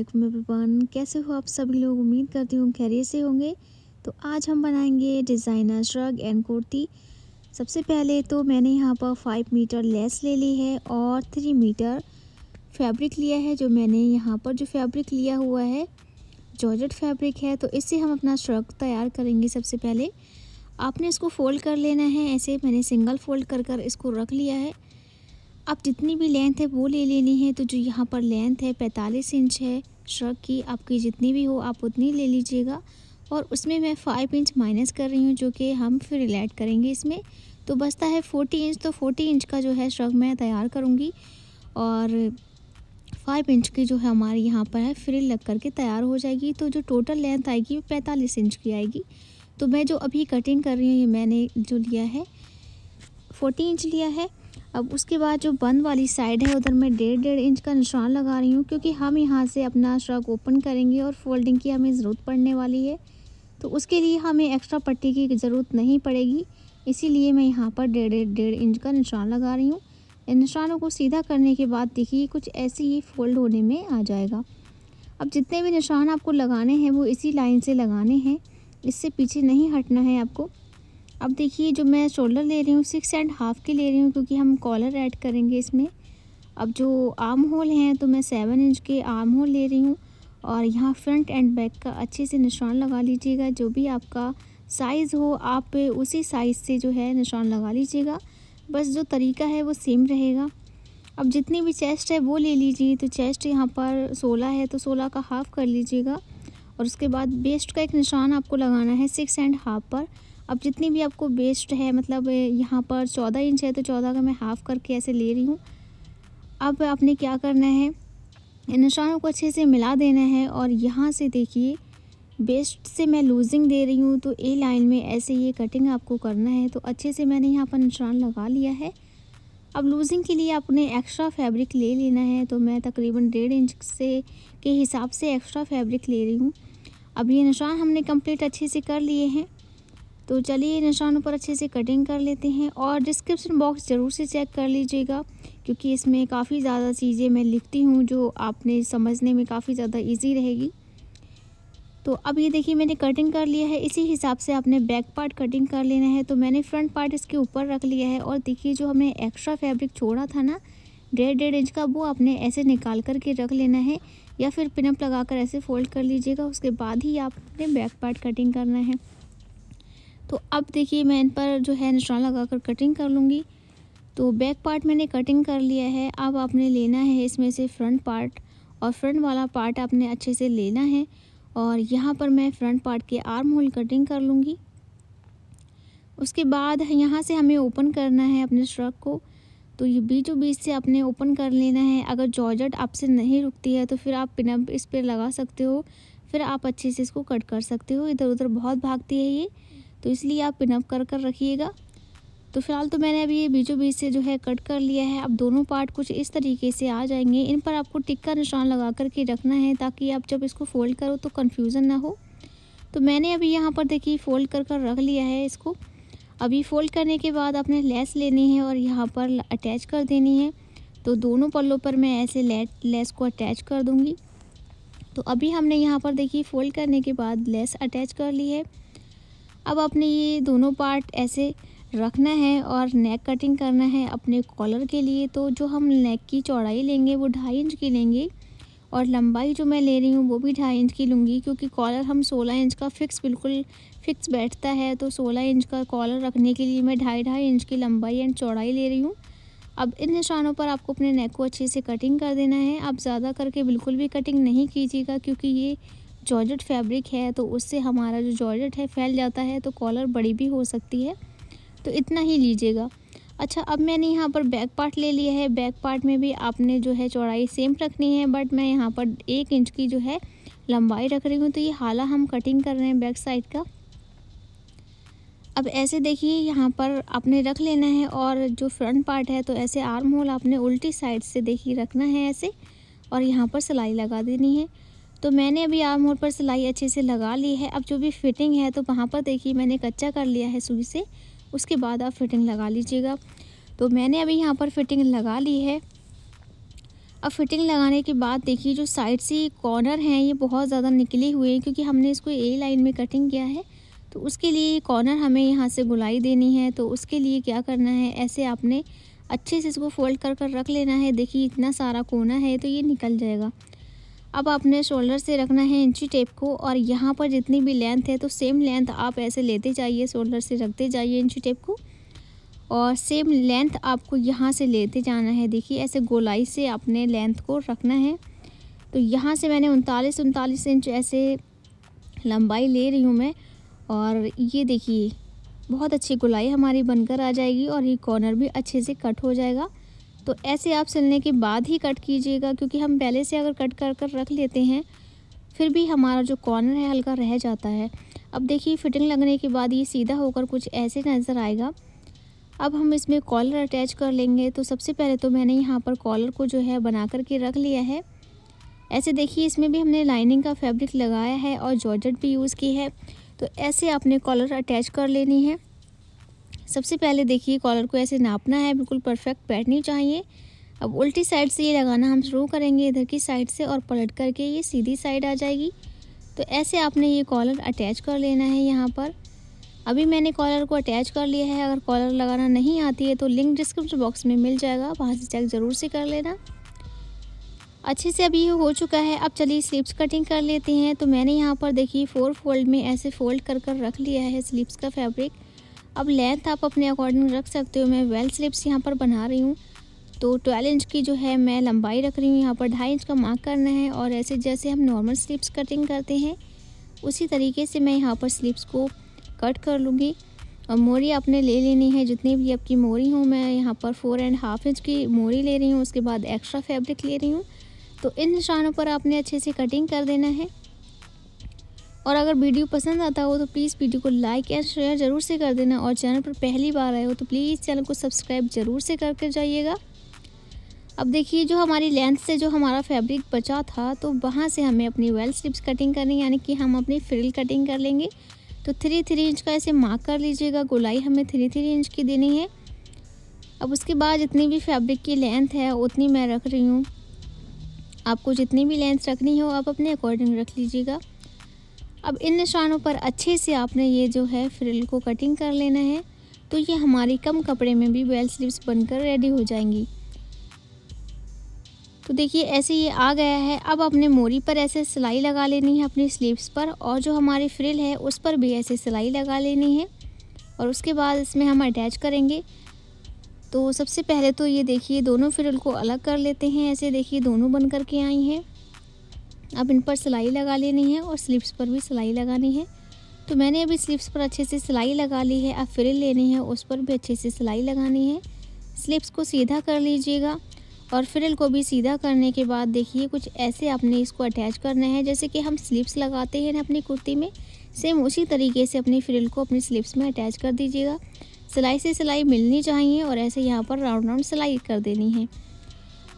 वालेकुम एवरीवन कैसे हो आप सभी लोग उम्मीद करती हूँ खैरियत से होंगे तो आज हम बनाएंगे डिज़ाइनर श्रग एंड कुर्ती सबसे पहले तो मैंने यहाँ पर फाइव मीटर लेस ले ली है और थ्री मीटर फैब्रिक लिया है जो मैंने यहाँ पर जो फैब्रिक लिया हुआ है जॉर्जेट फैब्रिक है तो इससे हम अपना श्रग तैयार करेंगे सबसे पहले आपने इसको फ़ोल्ड कर लेना है ऐसे मैंने सिंगल फोल्ड कर कर इसको रख लिया है आप जितनी भी लेंथ है वो ले लेनी है तो जो यहाँ पर लेंथ है पैंतालीस इंच है श्रक की आपकी जितनी भी हो आप उतनी ले लीजिएगा और उसमें मैं फाइव इंच माइनस कर रही हूँ जो कि हम फिर रिलेट करेंगे इसमें तो बचता है फोर्टी इंच तो फोर्टी इंच का जो है श्रक मैं तैयार करूँगी और फाइव इंच की जो है हमारे यहाँ पर है फ्रिल लग करके तैयार हो जाएगी तो जो टोटल लेंथ आएगी वो पैंतालीस इंच की आएगी तो मैं जो अभी कटिंग कर रही हूँ ये मैंने जो लिया है फोर्टी इंच लिया है अब उसके बाद जो बंद वाली साइड है उधर मैं डेढ़ डेढ़ इंच का निशान लगा रही हूँ क्योंकि हम यहाँ से अपना श्रग ओपन करेंगे और फोल्डिंग की हमें ज़रूरत पड़ने वाली है तो उसके लिए हमें एक्स्ट्रा पट्टी की ज़रूरत नहीं पड़ेगी इसीलिए मैं यहाँ पर डेढ़ डेढ़ डेढ़ इंच का निशान लगा रही हूँ इन निशानों को सीधा करने के बाद देखिए कुछ ऐसे ही फोल्ड होने में आ जाएगा अब जितने भी निशान आपको लगाने हैं वो इसी लाइन से लगाने हैं इससे पीछे नहीं हटना है आपको अब देखिए जो मैं शोल्डर ले रही हूँ सिक्स एंड हाफ़ की ले रही हूँ क्योंकि हम कॉलर ऐड करेंगे इसमें अब जो आर्म होल हैं तो मैं सेवन इंच के आर्म होल ले रही हूँ और यहाँ फ्रंट एंड बैक का अच्छे से निशान लगा लीजिएगा जो भी आपका साइज़ हो आप उसी साइज़ से जो है निशान लगा लीजिएगा बस जो तरीका है वो सेम रहेगा अब जितनी भी चेस्ट है वो ले लीजिए तो चेस्ट यहाँ पर सोलह है तो सोलह का हाफ़ कर लीजिएगा और उसके बाद बेस्ट का एक निशान आपको लगाना है सिक्स एंड हाफ पर अब जितनी भी आपको बेस्ट है मतलब यहाँ पर चौदह इंच है तो चौदह का मैं हाफ़ करके ऐसे ले रही हूँ अब आपने क्या करना है निशानों को अच्छे से मिला देना है और यहाँ से देखिए बेस्ट से मैं लूजिंग दे रही हूँ तो ए लाइन में ऐसे ये कटिंग आपको करना है तो अच्छे से मैंने यहाँ पर निशान लगा लिया है अब लूजिंग के लिए आपने एक्स्ट्रा फैब्रिक ले लेना है तो मैं तकरीबन डेढ़ इंच से के हिसाब से एक्स्ट्रा फैब्रिक ले रही हूँ अब ये निशान हमने कंप्लीट अच्छे से कर लिए हैं तो चलिए निशानों पर अच्छे से कटिंग कर लेते हैं और डिस्क्रिप्शन बॉक्स ज़रूर से चेक कर लीजिएगा क्योंकि इसमें काफ़ी ज़्यादा चीज़ें मैं लिखती हूँ जो आपने समझने में काफ़ी ज़्यादा ईजी रहेगी तो अब ये देखिए मैंने कटिंग कर लिया है इसी हिसाब से आपने बैक पार्ट कटिंग कर लेना है तो मैंने फ्रंट पार्ट इसके ऊपर रख लिया है और देखिए जो हमने एक्स्ट्रा फैब्रिक छोड़ा था ना डेढ़ डेढ़ इंच का वो आपने ऐसे निकाल कर के रख लेना है या फिर पिनअप लगा कर ऐसे फोल्ड कर लीजिएगा उसके बाद ही आपने बैक पार्ट कटिंग करना है तो अब देखिए मैं इन पर जो है निशान लगा कर कटिंग कर लूँगी तो बैक पार्ट मैंने कटिंग कर लिया है अब आपने लेना है इसमें से फ्रंट पार्ट और फ्रंट वाला पार्ट आपने अच्छे से लेना है और यहाँ पर मैं फ्रंट पार्ट के आर्म होल कटिंग कर लूँगी उसके बाद यहाँ से हमें ओपन करना है अपने श्रक को तो ये बीचों बीच से आपने ओपन कर लेना है अगर जॉर्जट आपसे नहीं रुकती है तो फिर आप पिनअप इस पर लगा सकते हो फिर आप अच्छे से इसको कट कर सकते हो इधर उधर बहुत भागती है ये तो इसलिए आप पिनअप कर कर रखिएगा तो फिलहाल तो मैंने अभी ये बीचों बीच से जो है कट कर लिया है अब दोनों पार्ट कुछ इस तरीके से आ जाएंगे इन पर आपको टिक्का निशान लगा करके रखना है ताकि आप जब इसको फ़ोल्ड करो तो कन्फ्यूज़न ना हो तो मैंने अभी यहाँ पर देखिए फ़ोल्ड कर कर रख लिया है इसको अभी फ़ोल्ड करने के बाद आपने लेस लेनी है और यहाँ पर अटैच कर देनी है तो दोनों पल्लों पर मैं ऐसे लेस को अटैच कर दूँगी तो अभी हमने यहाँ पर देखिए फ़ोल्ड करने के बाद लेस अटैच कर ली है अब आपने ये दोनों पार्ट ऐसे रखना है और नेक कटिंग करना है अपने कॉलर के लिए तो जो हम नेक की चौड़ाई लेंगे वो ढाई इंच की लेंगे और लंबाई जो मैं ले रही हूँ वो भी ढाई इंच की लूँगी क्योंकि कॉलर हम सोलह इंच का फ़िक्स बिल्कुल फ़िक्स बैठता है तो सोलह इंच का कॉलर रखने के लिए मैं ढाई ढाई इंच की लंबाई एंड चौड़ाई ले रही हूँ अब इन निशानों पर आपको अपने नेक को अच्छे से कटिंग कर देना है आप ज़्यादा करके बिल्कुल भी कटिंग नहीं कीजिएगा क्योंकि ये जॉर्जेट फैब्रिक है तो उससे हमारा जो जॉर्जेट है फैल जाता है तो कॉलर बड़ी भी हो सकती है तो इतना ही लीजिएगा अच्छा अब मैंने यहाँ पर बैक पार्ट ले लिया है बैक पार्ट में भी आपने जो है चौड़ाई सेम रखनी है बट मैं यहाँ पर एक इंच की जो है लंबाई रख रही हूँ तो ये हाला हम कटिंग कर रहे हैं बैक साइड का अब ऐसे देखिए यहाँ पर आपने रख लेना है और जो फ्रंट पार्ट है तो ऐसे आर्म होल आपने उल्टी साइड से देखिए रखना है ऐसे और यहाँ पर सिलाई लगा देनी है तो मैंने अभी आर्म होल पर सिलाई अच्छे से लगा ली है अब जो भी फिटिंग है तो वहाँ पर देखिए मैंने कच्चा कर लिया है सुई से उसके बाद आप फिटिंग लगा लीजिएगा तो मैंने अभी यहाँ पर फिटिंग लगा ली है अब फिटिंग लगाने के बाद देखिए जो साइड से कॉर्नर हैं ये बहुत ज़्यादा निकले हुए हैं क्योंकि हमने इसको ए लाइन में कटिंग किया है तो उसके लिए कॉर्नर हमें यहाँ से गुलाई देनी है तो उसके लिए क्या करना है ऐसे आपने अच्छे से इसको फोल्ड कर कर रख लेना है देखिए इतना सारा कोना है तो ये निकल जाएगा अब आपने शोल्डर से रखना है इंची टेप को और यहाँ पर जितनी भी लेंथ है तो सेम लेंथ आप ऐसे लेते जाइए शोल्डर से रखते जाइए इंची टेप को और सेम लेंथ आपको यहाँ से लेते जाना है देखिए ऐसे गोलाई से अपने लेंथ को रखना है तो यहाँ से मैंने उनतालीस उनतालीस इंच ऐसे लंबाई ले रही हूँ मैं और ये देखिए बहुत अच्छी गोलाई हमारी बनकर आ जाएगी और ये कॉर्नर भी अच्छे से कट हो जाएगा तो ऐसे आप सिलने के बाद ही कट कीजिएगा क्योंकि हम पहले से अगर कट कर कर रख लेते हैं फिर भी हमारा जो कॉर्नर है हल्का रह जाता है अब देखिए फिटिंग लगने के बाद ये सीधा होकर कुछ ऐसे नज़र आएगा अब हम इसमें कॉलर अटैच कर लेंगे तो सबसे पहले तो मैंने यहाँ पर कॉलर को जो है बना करके रख लिया है ऐसे देखिए इसमें भी हमने लाइनिंग का फैब्रिक लगाया है और जॉर्जेट भी यूज़ की है तो ऐसे आपने कॉलर अटैच कर लेनी है सबसे पहले देखिए कॉलर को ऐसे नापना है बिल्कुल परफेक्ट बैठनी चाहिए अब उल्टी साइड से ये लगाना हम शुरू करेंगे इधर की साइड से और पलट करके ये सीधी साइड आ जाएगी तो ऐसे आपने ये कॉलर अटैच कर लेना है यहाँ पर अभी मैंने कॉलर को अटैच कर लिया है अगर कॉलर लगाना नहीं आती है तो लिंक डिस्क्रिप्शन बॉक्स में मिल जाएगा वहाँ से चेक ज़रूर से कर लेना अच्छे से अभी ये हो चुका है अब चलिए स्लीप्स कटिंग कर लेते हैं तो मैंने यहाँ पर देखिए फोर फोल्ड में ऐसे फोल्ड कर कर रख लिया है स्लीप्स का फैब्रिक अब लेंथ आप अपने अकॉर्डिंग रख सकते हो मैं वेल स्लिप्स यहाँ पर बना रही हूँ तो ट्वेल्व इंच की जो है मैं लंबाई रख रही हूँ यहाँ पर ढाई इंच का मार्क करना है और ऐसे जैसे हम नॉर्मल स्लिप्स कटिंग करते हैं उसी तरीके से मैं यहाँ पर स्लिप्स को कट कर लूँगी और मोरी आपने ले लेनी है जितनी भी आपकी मोरी हो मैं यहाँ पर फोर एंड हाफ इंच की मोरी ले रही हूँ उसके बाद एक्स्ट्रा फैब्रिक ले रही हूँ तो इन निशानों पर आपने अच्छे से कटिंग कर देना है और अगर वीडियो पसंद आता हो तो प्लीज़ वीडियो को लाइक एंड शेयर ज़रूर से कर देना और चैनल पर पहली बार आए हो तो प्लीज़ चैनल को सब्सक्राइब ज़रूर से करके जाइएगा अब देखिए जो हमारी लेंथ से जो हमारा फैब्रिक बचा था तो वहाँ से हमें अपनी वेल स्लिप्स कटिंग करनी यानी कि हम अपनी फ्रिल कटिंग कर लेंगे तो थ्री थ्री इंच का ऐसे मार्क कर लीजिएगा गोलाई हमें थ्री थ्री इंच की देनी है अब उसके बाद जितनी भी फैब्रिक की लेंथ है उतनी मैं रख रही हूँ आपको जितनी भी लेंथ रखनी हो आप अपने अकॉर्डिंग रख लीजिएगा अब इन निशानों पर अच्छे से आपने ये जो है फ्रिल को कटिंग कर लेना है तो ये हमारी कम कपड़े में भी बेल स्लीव्स बनकर रेडी हो जाएंगी तो देखिए ऐसे ये आ गया है अब अपने मोरी पर ऐसे सिलाई लगा लेनी है अपनी स्लीव्स पर और जो हमारी फ्रिल है उस पर भी ऐसे सिलाई लगा लेनी है और उसके बाद इसमें हम अटैच करेंगे तो सबसे पहले तो ये देखिए दोनों फ्रिल को अलग कर लेते हैं ऐसे देखिए दोनों बन करके के आई हैं अब इन पर सिलाई लगा लेनी है और स्लीव्स पर भी सिलाई लगानी है तो मैंने अभी स्लीव्स पर अच्छे से सिलाई लगा ली है अब फ्रिल लेनी है उस पर भी अच्छे से सिलाई लगानी है स्लीव्स को सीधा कर लीजिएगा और फ्रिल को भी सीधा करने के बाद देखिए कुछ ऐसे आपने इसको अटैच करना है जैसे कि हम स्लीव्स लगाते हैं ना अपनी कुर्ती में सेम उसी तरीके से अपनी फ्रिल को अपनी स्लीव्स में अटैच कर दीजिएगा सिलाई से सिलाई मिलनी चाहिए और ऐसे यहाँ पर राउंड राउंड सिलाई कर देनी है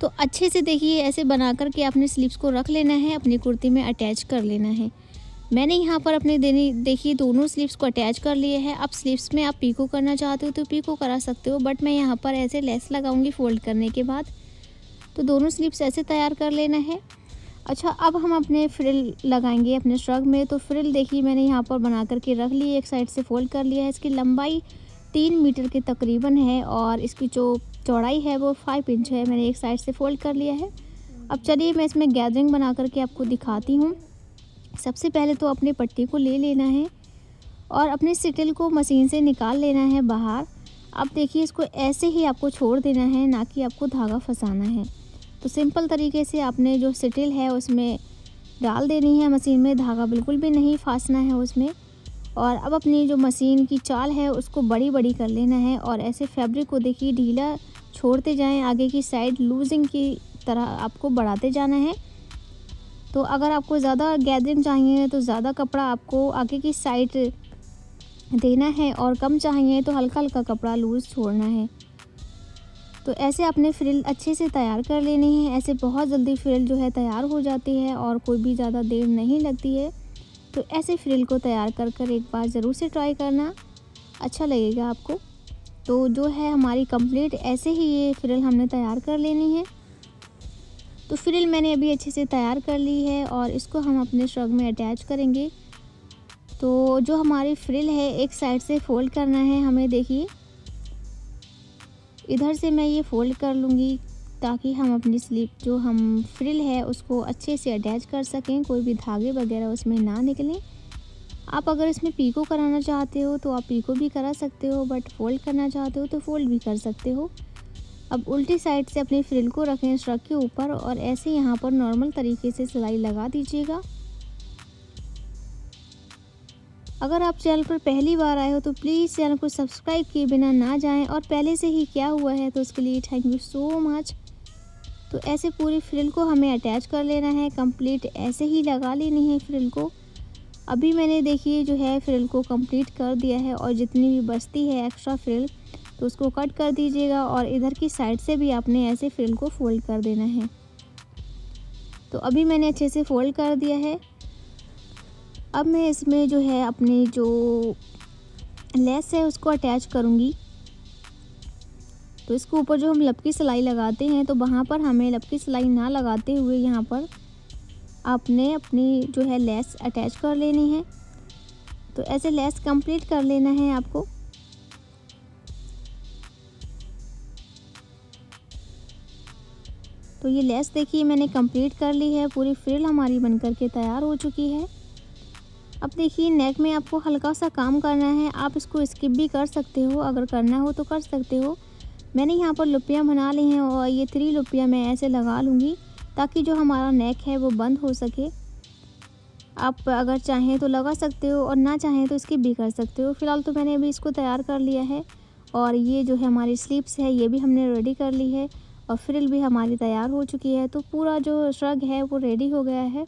तो अच्छे से देखिए ऐसे बना कर के आपने स्लीव्स को रख लेना है अपनी कुर्ती में अटैच कर लेना है मैंने यहाँ पर अपने देनी देखिए दोनों स्लीव्स को अटैच कर लिए हैं अब स्लीव्स में आप पीको करना चाहते हो तो पीको करा सकते हो बट मैं यहाँ पर ऐसे लेस लगाऊंगी फोल्ड करने के बाद तो दोनों स्लीव्स ऐसे तैयार कर लेना है अच्छा अब हम अपने फ्रिल लगाएंगे अपने श्रग में तो फ्रिल देखिए मैंने यहाँ पर बना करके रख ली एक साइड से फोल्ड कर लिया है इसकी लंबाई तीन मीटर के तकरीबन है और इसकी जो चौड़ाई है वो फाइव इंच है मैंने एक साइड से फोल्ड कर लिया है अब चलिए मैं इसमें गैदरिंग बना करके आपको दिखाती हूँ सबसे पहले तो अपनी पट्टी को ले लेना है और अपने सिटिल को मशीन से निकाल लेना है बाहर अब देखिए इसको ऐसे ही आपको छोड़ देना है ना कि आपको धागा फंसाना है तो सिंपल तरीके से आपने जो सिटिल है उसमें डाल देनी है मशीन में धागा बिल्कुल भी नहीं फंसना है उसमें और अब अपनी जो मशीन की चाल है उसको बड़ी बड़ी कर लेना है और ऐसे फैब्रिक को देखिए ढीला छोड़ते जाएं आगे की साइड लूजिंग की तरह आपको बढ़ाते जाना है तो अगर आपको ज़्यादा गैदरिंग चाहिए तो ज़्यादा कपड़ा आपको आगे की साइड देना है और कम चाहिए तो हल्का हल्का कपड़ा लूज़ छोड़ना है तो ऐसे आपने फ्रिल अच्छे से तैयार कर लेनी है ऐसे बहुत जल्दी फ्रिल जो है तैयार हो जाती है और कोई भी ज़्यादा देर नहीं लगती है तो ऐसे फ्रिल को तैयार कर कर एक बार ज़रूर से ट्राई करना अच्छा लगेगा आपको तो जो है हमारी कंप्लीट ऐसे ही ये फ्रिल हमने तैयार कर लेनी है तो फ्रिल मैंने अभी अच्छे से तैयार कर ली है और इसको हम अपने श्रग में अटैच करेंगे तो जो हमारी फ्रिल है एक साइड से फ़ोल्ड करना है हमें देखिए इधर से मैं ये फ़ोल्ड कर लूँगी ताकि हम अपनी स्लीप जो हम फ्रिल है उसको अच्छे से अटैच कर सकें कोई भी धागे वगैरह उसमें ना निकलें आप अगर इसमें पीको कराना चाहते हो तो आप पीको भी करा सकते हो बट फोल्ड करना चाहते हो तो फोल्ड भी कर सकते हो अब उल्टी साइड से अपने फ्रिल को रखें श्रक के ऊपर और ऐसे यहाँ पर नॉर्मल तरीके से सिलाई लगा दीजिएगा अगर आप चैनल पर पहली बार आए हो तो प्लीज़ चैनल को सब्सक्राइब किए बिना ना जाएं और पहले से ही क्या हुआ है तो उसके लिए थैंक यू सो मच तो ऐसे पूरी फ्रिल को हमें अटैच कर लेना है कंप्लीट ऐसे ही लगा लेनी है फ्रिल को अभी मैंने देखिए जो है फ्रिल को कंप्लीट कर दिया है और जितनी भी बचती है एक्स्ट्रा फ्रिल तो उसको कट कर दीजिएगा और इधर की साइड से भी आपने ऐसे फ्रिल को फोल्ड कर देना है तो अभी मैंने अच्छे से फोल्ड कर दिया है अब मैं इसमें जो है अपने जो लेस है उसको अटैच करूँगी तो इसके ऊपर जो हम लपकी सिलाई लगाते हैं तो वहाँ पर हमें लपकी सिलाई ना लगाते हुए यहाँ पर आपने अपनी जो है लेस अटैच कर लेनी है तो ऐसे लेस कंप्लीट कर लेना है आपको तो ये लेस देखिए मैंने कंप्लीट कर ली है पूरी फ्रिल हमारी बन कर के तैयार हो चुकी है अब देखिए नेक में आपको हल्का सा काम करना है आप इसको स्किप भी कर सकते हो अगर करना हो तो कर सकते हो मैंने यहाँ पर लुपियाँ बना ली हैं और ये थ्री लुपियाँ मैं ऐसे लगा लूँगी ताकि जो हमारा नेक है वो बंद हो सके आप अगर चाहें तो लगा सकते हो और ना चाहें तो इसकी भी कर सकते हो फ़िलहाल तो मैंने अभी इसको तैयार कर लिया है और ये जो है हमारी स्लीप्स है ये भी हमने रेडी कर ली है और फ्रिल भी हमारी तैयार हो चुकी है तो पूरा जो श्रग है वो रेडी हो गया है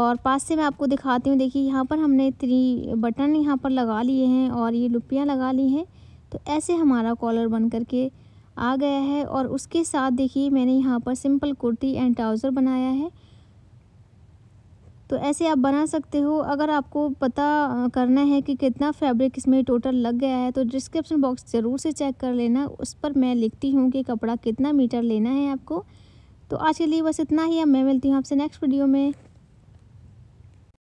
और पास से मैं आपको दिखाती हूँ देखिए यहाँ पर हमने थ्री बटन यहाँ पर लगा लिए हैं और ये लुपियाँ लगा ली हैं तो ऐसे हमारा कॉलर बन करके आ गया है और उसके साथ देखिए मैंने यहाँ पर सिंपल कुर्ती एंड ट्राउज़र बनाया है तो ऐसे आप बना सकते हो अगर आपको पता करना है कि कितना फैब्रिक इसमें टोटल लग गया है तो डिस्क्रिप्शन बॉक्स ज़रूर से चेक कर लेना उस पर मैं लिखती हूँ कि कपड़ा कितना मीटर लेना है आपको तो आज के लिए बस इतना ही अब मैं मिलती हूँ आपसे नेक्स्ट वीडियो में